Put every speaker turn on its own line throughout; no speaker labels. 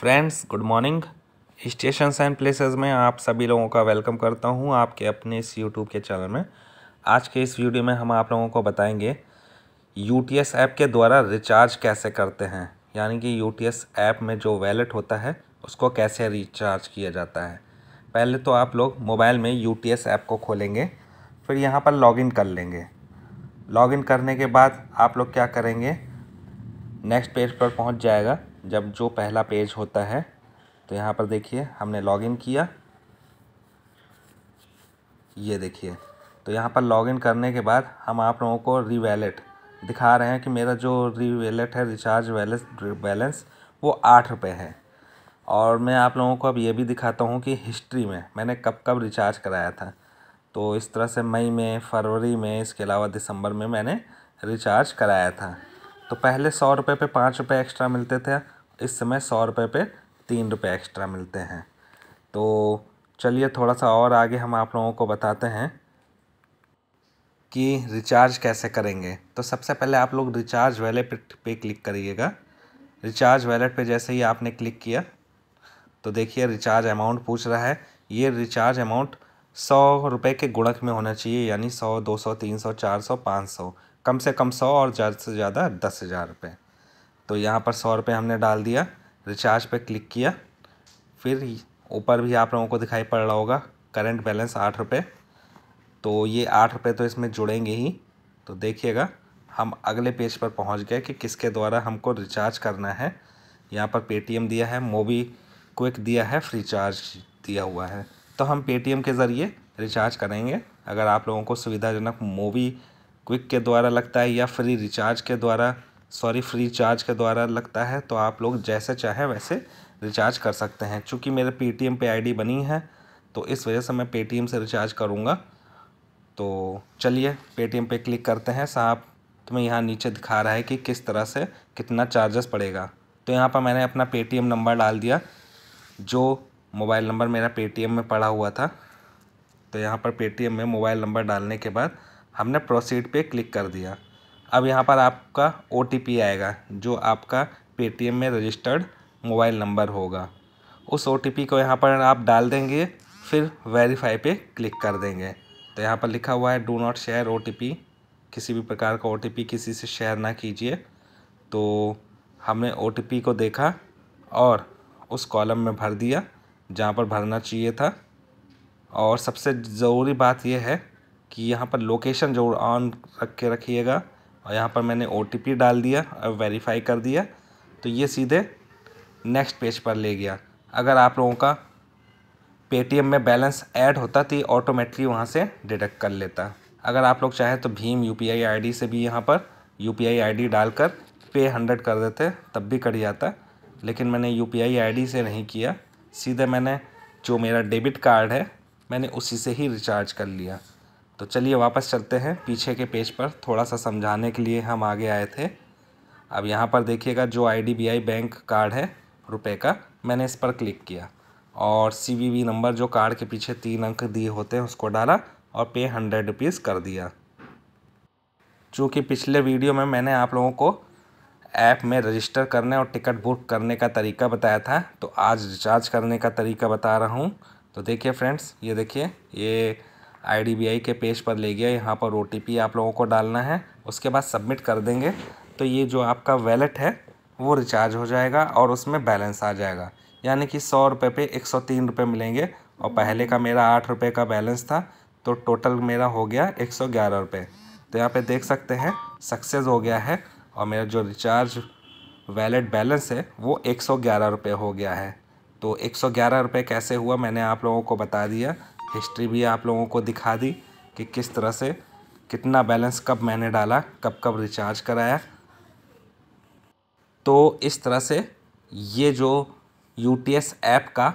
friends good morning station and places में आप सभी लोगों का वेलकम करता हूं आपके अपने इस यूट्यूब के चैनल में आज के इस वीडियो में हम आप लोगों को बताएंगे यू टी एस ऐप के द्वारा रिचार्ज कैसे करते हैं यानी कि यू टी एस ऐप में जो वैलेट होता है उसको कैसे रिचार्ज किया जाता है पहले तो आप लोग मोबाइल में यू टी एस ऐप को खोलेंगे फिर यहाँ पर लॉगिन कर लेंगे लॉगिन करने के बाद आप लोग क्या करेंगे नेक्स्ट पेज पर पहुँच जाएगा जब जो पहला पेज होता है तो यहाँ पर देखिए हमने लॉगिन किया ये देखिए तो यहाँ पर लॉगिन करने के बाद हम आप लोगों को री वैलेट दिखा रहे हैं कि मेरा जो री वैलेट है रिचार्ज बैलेंस बैलेंस वो आठ रुपये है और मैं आप लोगों को अब ये भी दिखाता हूँ कि हिस्ट्री में मैंने कब कब रिचार्ज कराया था तो इस तरह से मई में फरवरी में इसके अलावा दिसंबर में मैंने रिचार्ज कराया था तो पहले सौ रुपये पर पाँच रुपये एक्स्ट्रा मिलते थे इस समय सौ रुपये पे तीन रुपये एक्स्ट्रा मिलते हैं तो चलिए थोड़ा सा और आगे हम आप लोगों को बताते हैं कि रिचार्ज कैसे करेंगे तो सबसे पहले आप लोग रिचार्ज वैलेट पे क्लिक करिएगा रिचार्ज वैलेट पे जैसे ही आपने क्लिक किया तो देखिए रिचार्ज अमाउंट पूछ रहा है ये रिचार्ज अमाउंट सौ रुपये के गुणक में होना चाहिए यानी सौ दो सौ तीन सौ चार सौ पाँच सौ कम से कम सौ और ज़्यादा से ज़्यादा दस हज़ार रुपये तो यहाँ पर सौ रुपये हमने डाल दिया रिचार्ज पे क्लिक किया फिर ऊपर भी आप लोगों को दिखाई पड़ रहा होगा करंट बैलेंस आठ रुपये तो ये आठ रुपये तो इसमें जुड़ेंगे ही तो देखिएगा हम अगले पेज पर पहुंच गए कि किसके द्वारा हमको रिचार्ज करना है यहाँ पर पेटीएम दिया है मोबी क्विक दिया है फ्री चार्ज दिया हुआ है तो हम पेटीएम के ज़रिए रिचार्ज करेंगे अगर आप लोगों को सुविधाजनक मोबी क्विक के द्वारा लगता है या फ्री रिचार्ज के द्वारा सॉरी फ्री चार्ज के द्वारा लगता है तो आप लोग जैसे चाहे वैसे रिचार्ज कर सकते हैं चूँकि मेरे पेटीएम पे आईडी बनी है तो इस वजह से मैं पेटीएम से रिचार्ज करूँगा तो चलिए पेटीएम पे क्लिक करते हैं साहब तुम्हें यहाँ नीचे दिखा रहा है कि किस तरह से कितना चार्जेस पड़ेगा तो यहाँ पर मैंने अपना पेटीएम नंबर डाल दिया जो मोबाइल नंबर मेरा पेटीएम में पड़ा हुआ था तो यहाँ पर पेटीएम में मोबाइल नंबर डालने के बाद हमने प्रोसीड पे क्लिक कर दिया अब यहाँ पर आपका ओ आएगा जो आपका पेटीएम में रजिस्टर्ड मोबाइल नंबर होगा उस ओ को यहाँ पर आप डाल देंगे फिर वेरीफाई पे क्लिक कर देंगे तो यहाँ पर लिखा हुआ है डू नॉट शेयर ओ किसी भी प्रकार का ओ किसी से शेयर ना कीजिए तो हमने ओ को देखा और उस कॉलम में भर दिया जहाँ पर भरना चाहिए था और सबसे ज़रूरी बात यह है कि यहाँ पर लोकेशन जरूर ऑन रख के रखिएगा और यहाँ पर मैंने ओ डाल दिया और वेरीफाई कर दिया तो ये सीधे नेक्स्ट पेज पर ले गया अगर आप लोगों का पेटीएम में बैलेंस ऐड होता तो ये ऑटोमेटिकली वहाँ से डिडक्ट कर लेता अगर आप लोग चाहें तो भीम यू पी से भी यहाँ पर यू पी डालकर पे हंड्रेड कर देते तब भी कट जाता लेकिन मैंने यू पी से नहीं किया सीधे मैंने जो मेरा डेबिट कार्ड है मैंने उसी से ही रिचार्ज कर लिया तो चलिए वापस चलते हैं पीछे के पेज पर थोड़ा सा समझाने के लिए हम आगे आए थे अब यहाँ पर देखिएगा जो आई बैंक कार्ड है रुपए का मैंने इस पर क्लिक किया और सी नंबर जो कार्ड के पीछे तीन अंक दिए होते हैं उसको डाला और पे हंड्रेड रुपीज़ कर दिया चूँकि पिछले वीडियो में मैंने आप लोगों को ऐप में रजिस्टर करने और टिकट बुक करने का तरीका बताया था तो आज रिचार्ज करने का तरीका बता रहा हूँ तो देखिए फ्रेंड्स ये देखिए ये आई के पेज पर ले गया यहाँ पर ओ आप लोगों को डालना है उसके बाद सबमिट कर देंगे तो ये जो आपका वैलेट है वो रिचार्ज हो जाएगा और उसमें बैलेंस आ जाएगा यानी कि सौ रुपये पे एक सौ तीन रुपये मिलेंगे और पहले का मेरा आठ रुपये का बैलेंस था तो टोटल मेरा हो गया एक सौ ग्यारह रुपये तो यहाँ पे देख सकते हैं सक्सेस हो गया है और मेरा जो रिचार्ज वैलेट बैलेंस है वो एक सौ ग्यारह रुपये हो गया है तो एक सौ ग्यारह रुपये कैसे हुआ मैंने आप लोगों को बता दिया हिस्ट्री भी आप लोगों को दिखा दी कि किस तरह से कितना बैलेंस कब मैंने डाला कब कब रिचार्ज कराया तो इस तरह से ये जो यू ऐप का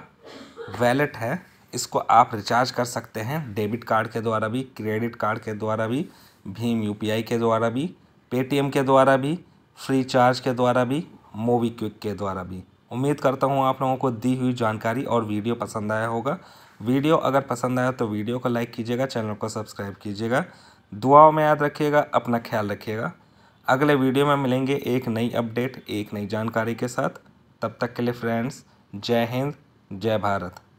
वैलेट है इसको आप रिचार्ज कर सकते हैं डेबिट कार्ड के द्वारा भी क्रेडिट कार्ड के द्वारा भी भीम आई के द्वारा भी पेटीएम के द्वारा भी फ्री चार्ज के द्वारा भी क्विक के द्वारा भी उम्मीद करता हूँ आप लोगों को दी हुई जानकारी और वीडियो पसंद आया होगा वीडियो अगर पसंद आया तो वीडियो को लाइक कीजिएगा चैनल को सब्सक्राइब कीजिएगा दुआओं में याद रखिएगा अपना ख्याल रखिएगा अगले वीडियो में मिलेंगे एक नई अपडेट एक नई जानकारी के साथ तब तक के लिए फ्रेंड्स जय हिंद जय भारत